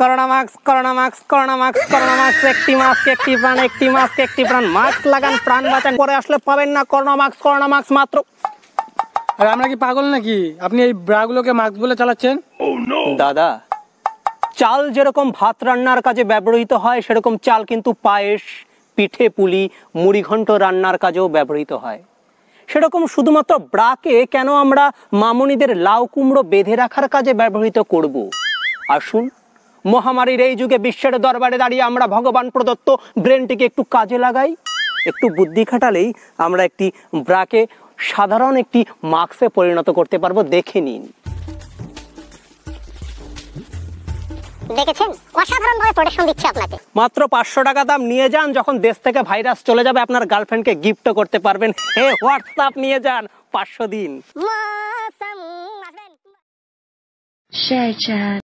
corona mask corona mask corona mask corona mask একটি mask একটি প্রাণ একটি মাস্ক একটি প্রাণ মাস্ক লাগান প্রাণ বাঁচান পরে আসলে পাবেন না করোনা মাস্ক করোনা মাস্ক মাত্র আর আমরা কি পাগল নাকি আপনি এই ব্রাগুলোকে মাস্ক বলে চালাচ্ছেন দাদা চাল যেরকম ভাত রান্নার কাজে ব্যবহৃত হয় সেরকম চাল কিন্তু পায়েস পিঠে পুলি মুড়িঘণ্ট রান্নার কাজেও ব্যবহৃত হয় সেরকম শুধুমাত্র ব্রাকে কেন আমরা মামনিদের লাউ কুমড়ো বেঁধে রাখার কাজে ব্যবহৃত করব আসুন মহামারীর এই যুগে বিশ্বের দরবারে দাঁড়িয়ে আমরা ভগবান প্রদত্ত ব্রেনটিকে একটু কাজে লাগাই একটু বুদ্ধি খাটালেই আমরা একটি ব্রাকে সাধারণ একটি মাস্কে পরিণত করতে পারবো দেখে নিন মাত্র পাঁচশো টাকা দাম নিয়ে যান যখন দেশ থেকে ভাইরাস চলে যাবে আপনার গার্লফ্রেন্ডকে গিফট করতে পারবেন হে হোয়াটসঅ্যাপ নিয়ে যান পাঁচশো দিন